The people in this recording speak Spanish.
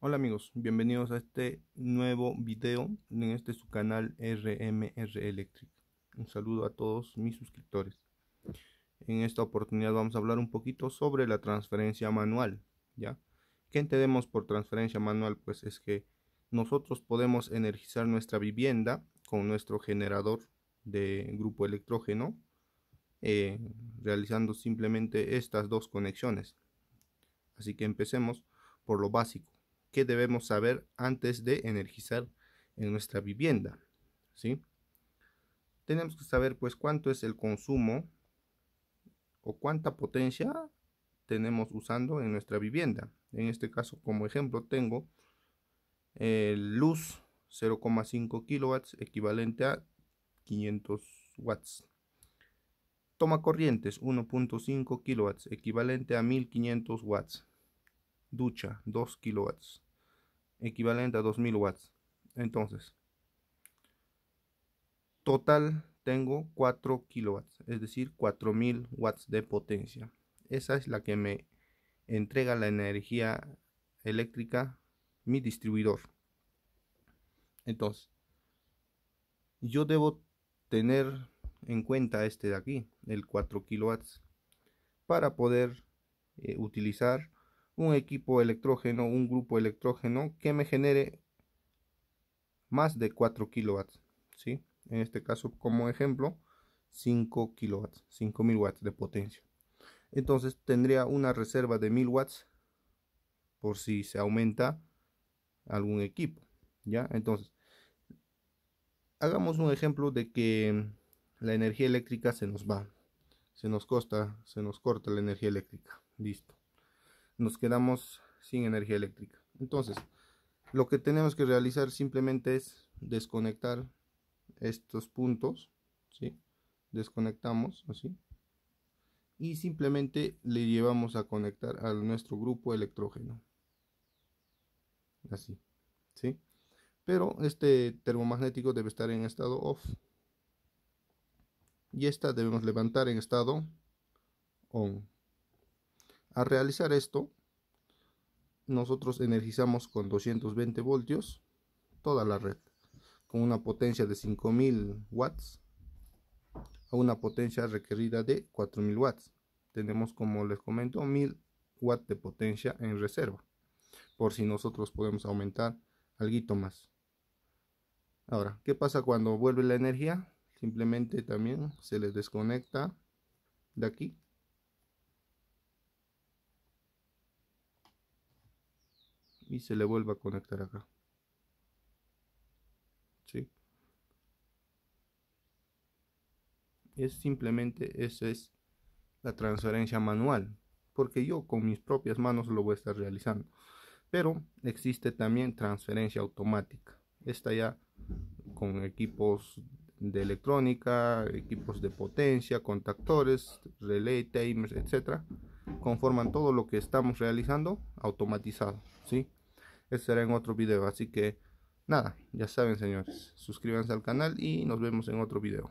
Hola amigos, bienvenidos a este nuevo video en este su canal RMR Electric. Un saludo a todos mis suscriptores. En esta oportunidad vamos a hablar un poquito sobre la transferencia manual, ¿ya? ¿Qué entendemos por transferencia manual? Pues es que nosotros podemos energizar nuestra vivienda con nuestro generador de grupo electrógeno, eh, realizando simplemente estas dos conexiones. Así que empecemos por lo básico debemos saber antes de energizar en nuestra vivienda. ¿sí? Tenemos que saber pues cuánto es el consumo o cuánta potencia tenemos usando en nuestra vivienda. En este caso, como ejemplo, tengo eh, luz 0,5 kilowatts equivalente a 500 watts. Toma corrientes 1.5 kilowatts equivalente a 1500 watts. Ducha 2 kilowatts equivalente a 2000 watts. Entonces, total tengo 4 kilowatts, es decir, 4000 watts de potencia. Esa es la que me entrega la energía eléctrica mi distribuidor. Entonces, yo debo tener en cuenta este de aquí, el 4 kilowatts, para poder eh, utilizar un equipo electrógeno, un grupo electrógeno que me genere más de 4 kilowatts, ¿sí? En este caso, como ejemplo, 5 kilowatts, 5000 watts de potencia. Entonces tendría una reserva de 1000 watts por si se aumenta algún equipo, ¿ya? Entonces, hagamos un ejemplo de que la energía eléctrica se nos va, se nos costa, se nos corta la energía eléctrica, listo nos quedamos sin energía eléctrica. Entonces, lo que tenemos que realizar simplemente es desconectar estos puntos, ¿sí? Desconectamos, así. Y simplemente le llevamos a conectar a nuestro grupo electrógeno. Así, ¿sí? Pero este termomagnético debe estar en estado off. Y esta debemos levantar en estado on. Al realizar esto, nosotros energizamos con 220 voltios toda la red, con una potencia de 5000 watts a una potencia requerida de 4000 watts. Tenemos, como les comento, 1000 watts de potencia en reserva, por si nosotros podemos aumentar algo más. Ahora, ¿qué pasa cuando vuelve la energía? Simplemente también se les desconecta de aquí y se le vuelva a conectar acá. ¿Sí? Es simplemente esa es la transferencia manual, porque yo con mis propias manos lo voy a estar realizando. Pero existe también transferencia automática. Esta ya con equipos de electrónica, equipos de potencia, contactores, relay, timers, etcétera, conforman todo lo que estamos realizando automatizado, ¿sí? Eso será en otro video. Así que nada, ya saben señores. Suscríbanse al canal y nos vemos en otro video.